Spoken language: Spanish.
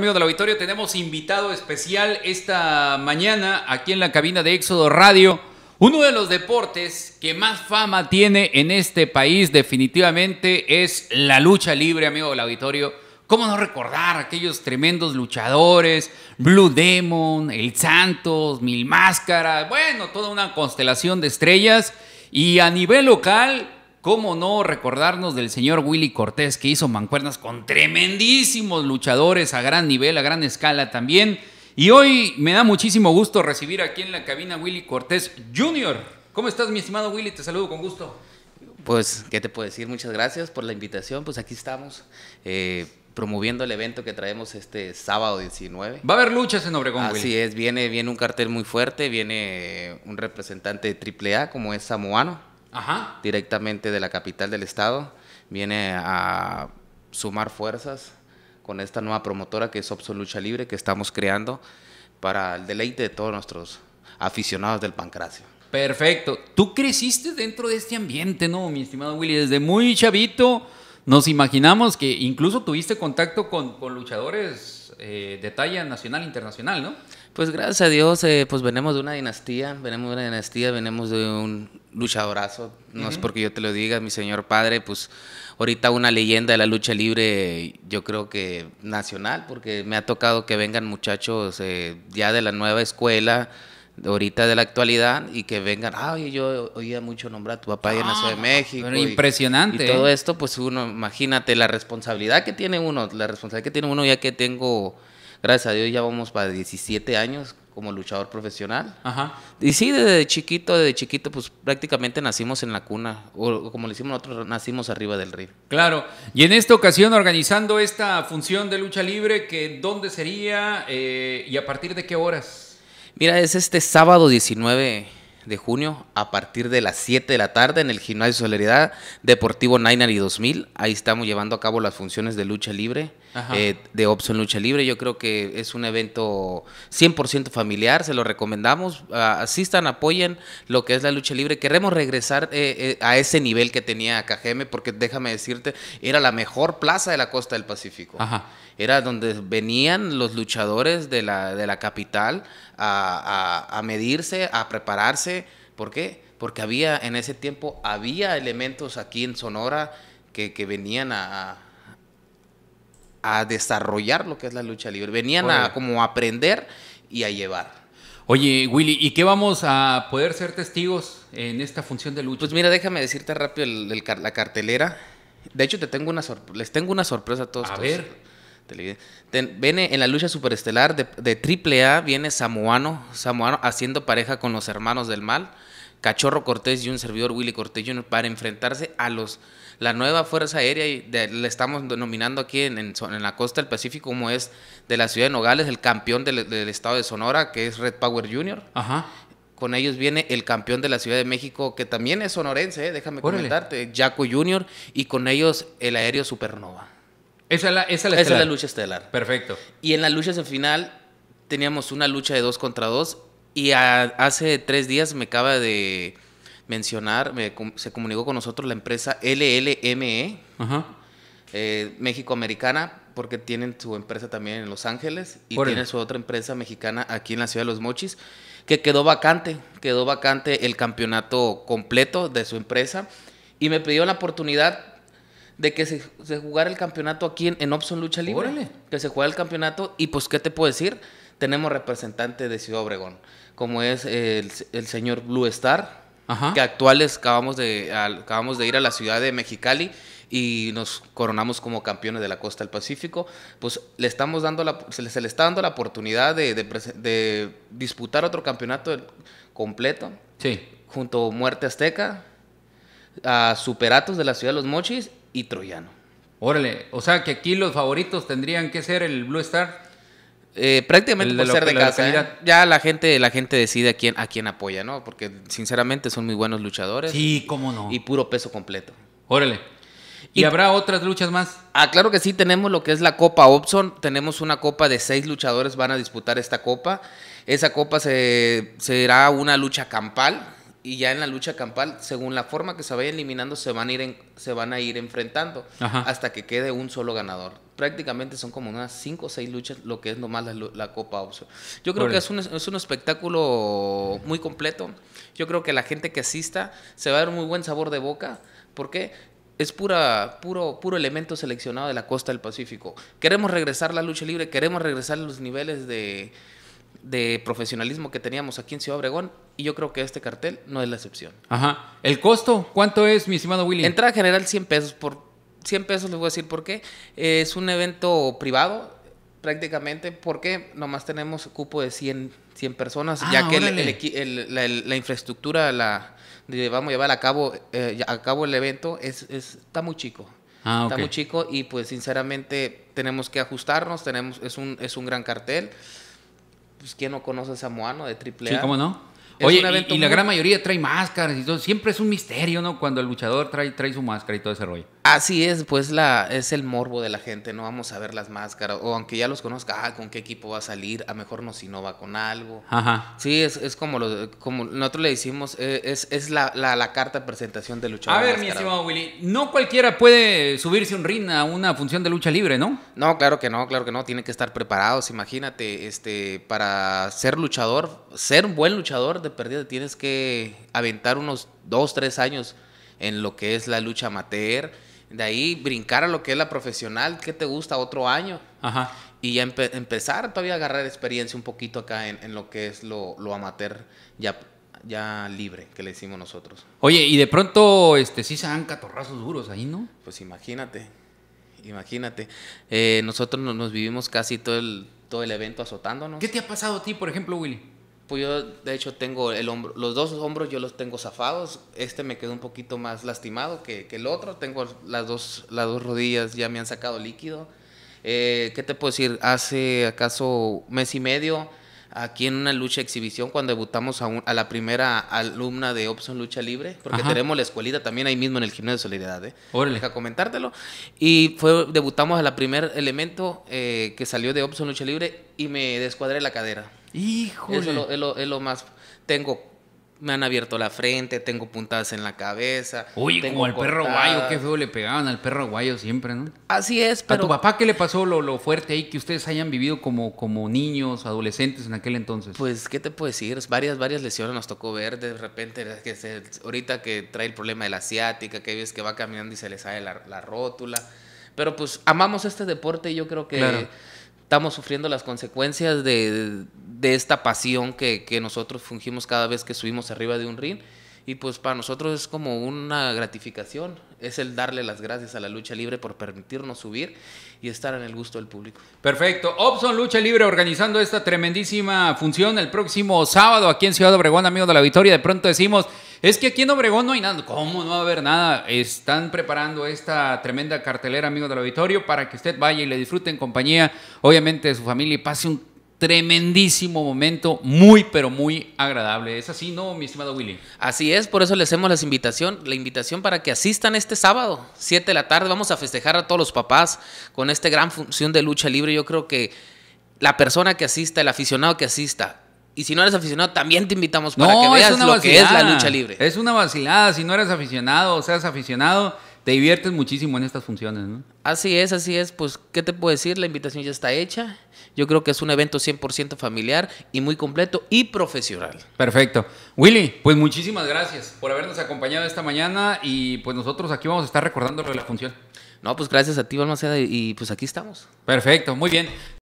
Amigos del auditorio, tenemos invitado especial esta mañana aquí en la cabina de Éxodo Radio. Uno de los deportes que más fama tiene en este país definitivamente es la lucha libre, amigo del auditorio. ¿Cómo no recordar aquellos tremendos luchadores? Blue Demon, El Santos, Mil Máscaras, bueno, toda una constelación de estrellas. Y a nivel local, ¿Cómo no recordarnos del señor Willy Cortés que hizo mancuernas con tremendísimos luchadores a gran nivel, a gran escala también? Y hoy me da muchísimo gusto recibir aquí en la cabina Willy Cortés Jr. ¿Cómo estás, mi estimado Willy? Te saludo con gusto. Pues, ¿qué te puedo decir? Muchas gracias por la invitación. Pues aquí estamos. Eh, promoviendo el evento que traemos este sábado 19. Va a haber luchas en Obregón. Así es, viene, viene un cartel muy fuerte, viene un representante de AAA como es Samoano directamente de la capital del estado, viene a sumar fuerzas con esta nueva promotora que es Opso Lucha Libre que estamos creando para el deleite de todos nuestros aficionados del pancracio. Perfecto. Tú creciste dentro de este ambiente, ¿no, mi estimado Willy? Desde muy chavito nos imaginamos que incluso tuviste contacto con, luchadores eh, de talla nacional, internacional, ¿no? Pues gracias a Dios, eh, pues venimos de una dinastía, venimos de una dinastía, venimos de un, luchadorazo, no es porque yo te lo diga, mi señor padre, pues ahorita una leyenda de la lucha libre, yo creo que nacional, porque me ha tocado que vengan muchachos eh, ya de la nueva escuela, ahorita de la actualidad y que vengan, ay yo oía mucho nombrar a tu papá ya nació en de ah, México. impresionante. Y todo ¿eh? esto, pues uno, imagínate la responsabilidad que tiene uno, la responsabilidad que tiene uno ya que tengo, gracias a Dios, ya vamos para 17 años como luchador profesional. Ajá. Y sí, desde chiquito, desde chiquito, pues prácticamente nacimos en la cuna, o como le hicimos nosotros, nacimos arriba del río. Claro, y en esta ocasión organizando esta función de lucha libre, que ¿dónde sería eh, y a partir de qué horas? Mira, es este sábado 19 de junio a partir de las 7 de la tarde en el Gimnasio Solidaridad Deportivo Niner y 2000. Ahí estamos llevando a cabo las funciones de lucha libre eh, de Opson Lucha Libre. Yo creo que es un evento 100% familiar, se lo recomendamos. Ah, asistan, apoyen lo que es la lucha libre. Queremos regresar eh, eh, a ese nivel que tenía KGM porque déjame decirte, era la mejor plaza de la costa del Pacífico. Era donde venían los luchadores de la, de la capital a, medirse, a prepararse. ¿Por qué? Porque había en ese tiempo, había elementos aquí en Sonora que, venían a a desarrollar lo que es la lucha libre, venían a como aprender y a llevar. Oye, Willy, ¿y qué vamos a poder ser testigos en esta función de lucha? Pues mira, déjame decirte rápido la cartelera. De hecho, te tengo una les tengo una sorpresa a todos. A ver. viene en la lucha superestelar de, de AAA, viene Samoano, Samoano haciendo pareja con los hermanos del mal. Cachorro Cortés y un servidor Willy Cortés Jr. para enfrentarse a los la nueva Fuerza Aérea, y le estamos denominando aquí en, la costa del Pacífico, como es de la ciudad de Nogales, el campeón del, estado de Sonora, que es Red Power Jr. Ajá. Con ellos viene el campeón de la Ciudad de México, que también es sonorense, eh, déjame comentarte, Jaco Jr. Y con ellos el aéreo Supernova. Esa es la, es la lucha estelar. Perfecto. Y en las luchas en final teníamos una lucha de dos contra dos y hace tres días me acaba de mencionar, se comunicó con nosotros la empresa LLME, eh, México Americana, porque tienen su empresa también en Los Ángeles y tienen su otra empresa mexicana aquí en la ciudad de Los Mochis, que quedó vacante, quedó vacante el campeonato completo de su empresa y me pidió la oportunidad de que se, jugara el campeonato aquí en, Opson Lucha Libre, Órale. que se juega el campeonato y pues, ¿qué te puedo decir? tenemos representante de Ciudad Obregón, como es el, señor Blue Star, que actuales acabamos de, acabamos de ir a la ciudad de Mexicali y nos coronamos como campeones de la costa del Pacífico, pues le estamos dando se, le, está dando la oportunidad de, disputar otro campeonato completo. Sí. Junto a Muerte Azteca, a Superatos de la ciudad de Los Mochis y Troyano. Órale, o sea que aquí los favoritos tendrían que ser el Blue Star. Eh, prácticamente por ser de casa. ¿eh? Ya la gente, la gente decide a quién, a quién apoya, ¿no? Porque sinceramente son muy buenos luchadores. Sí, cómo no. Y puro peso completo. Órale. ¿Y, habrá otras luchas más? Ah, claro que sí, tenemos lo que es la Copa Opson. Tenemos una copa de seis luchadores, van a disputar esta copa. Esa copa se, será una lucha campal y ya en la lucha campal, según la forma que se vaya eliminando, se van a ir, se van a ir enfrentando hasta que quede un solo ganador. Prácticamente son como unas 5 o 6 luchas, lo que es nomás la, Copa ouso Yo creo que es un, espectáculo muy completo. Yo creo que la gente que asista se va a dar muy buen sabor de boca. porque es pura, puro, puro elemento seleccionado de la costa del Pacífico. Queremos regresar la lucha libre, queremos regresar los niveles de de profesionalismo que teníamos aquí en Ciudad Obregón y yo creo que este cartel no es la excepción. Ajá. ¿El costo? ¿Cuánto es, mi estimado Willy? Entrada general 100 pesos. Por 100 pesos les voy a decir por qué. Eh, es un evento privado prácticamente porque nomás tenemos cupo de 100, 100 personas, ah, ya que la, infraestructura la vamos a llevar a cabo, eh, a cabo el evento es, es está muy chico. Ah, está muy chico y pues sinceramente tenemos que ajustarnos, tenemos, es, un, es un gran cartel pues, ¿quién no conoce a Samoano de Triple Sí, ¿cómo no? Oye, y, la gran mayoría trae máscaras y todo. Siempre es un misterio, ¿no? Cuando el luchador trae, trae su máscara y todo ese rollo. Así es, pues la, es el morbo de la gente, no vamos a ver las máscaras. O aunque ya los conozca, ah, ¿con qué equipo va a salir? A mejor no si no va con algo. Ajá. Sí, es, como, lo, como nosotros le decimos, eh, es, la, carta de presentación del luchador. A ver, mi estimado Willy, no cualquiera puede subirse un ring a una función de lucha libre, ¿no? No, claro que no, claro que no. tiene que estar preparados, imagínate, este, para ser luchador, ser un buen luchador de perdida tienes que aventar unos dos, tres años en lo que es la lucha amateur. De ahí brincar a lo que es la profesional, que te gusta otro año. Ajá. Y ya empezar todavía a agarrar experiencia un poquito acá en, lo que es lo, amateur ya, ya libre, que le hicimos nosotros. Oye, y de pronto este, sí se dan catorrazos duros ahí, ¿no? Pues imagínate, imagínate. Eh, nosotros nos, vivimos casi todo el, todo el evento azotándonos. ¿Qué te ha pasado a ti, por ejemplo, Willy? Pues yo, de hecho, tengo el hombro, los dos hombros yo los tengo zafados. Este me quedó un poquito más lastimado que, el otro. Tengo las dos, las dos rodillas, ya me han sacado líquido. Eh, ¿Qué te puedo decir? Hace acaso mes y medio, aquí en una lucha exhibición, cuando debutamos a, a la primera alumna de Opson Lucha Libre, porque tenemos la escuelita también ahí mismo en el gimnasio de Solidaridad, ¿eh? Deja comentártelo. Y fue, debutamos a la primer elemento eh, que salió de Opson Lucha Libre y me descuadré la cadera. Híjole. es lo, más. Tengo. Me han abierto la frente, tengo puntadas en la cabeza. Uy, como al perro guayo, qué feo le pegaban al perro guayo siempre, ¿no? Así es, pero. ¿A tu papá qué le pasó lo, lo fuerte ahí que ustedes hayan vivido como, como niños, adolescentes en aquel entonces? Pues, ¿qué te puedo decir? Varias, varias lesiones nos tocó ver. De repente, que se, ahorita que trae el problema de la asiática, que ves que va caminando y se le sale la, rótula. Pero pues amamos este deporte y yo creo que estamos sufriendo las consecuencias de, esta pasión que, que, nosotros fungimos cada vez que subimos arriba de un ring y pues para nosotros es como una gratificación, es el darle las gracias a la lucha libre por permitirnos subir y estar en el gusto del público. Perfecto. Opson Lucha Libre organizando esta tremendísima función el próximo sábado aquí en Ciudad Obregón, amigos de la Victoria. De pronto decimos, es que aquí en Obregón no hay nada. ¿Cómo no va a haber nada? Están preparando esta tremenda cartelera, amigos la auditorio, para que usted vaya y le disfrute en compañía, obviamente, de su familia y pase un tremendísimo momento, muy pero muy agradable. ¿Es así, no, mi estimado Willy? Así es, por eso les hacemos la invitación, la invitación para que asistan este sábado, 7 de la tarde. Vamos a festejar a todos los papás con esta gran función de lucha libre. Yo creo que la persona que asista, el aficionado que asista, y si no eres aficionado, también te invitamos para que veas lo que es la lucha libre. Es una vacilada, si no eres aficionado o seas aficionado te diviertes muchísimo en estas funciones, ¿no? Así es, así es. Pues, ¿qué te puedo decir? La invitación ya está hecha. Yo creo que es un evento 100% familiar y muy completo y profesional. Perfecto. Willy, pues muchísimas gracias por habernos acompañado esta mañana y pues nosotros aquí vamos a estar recordándole la función. No, pues gracias a ti, Balmaceda, y pues aquí estamos. Perfecto, muy bien.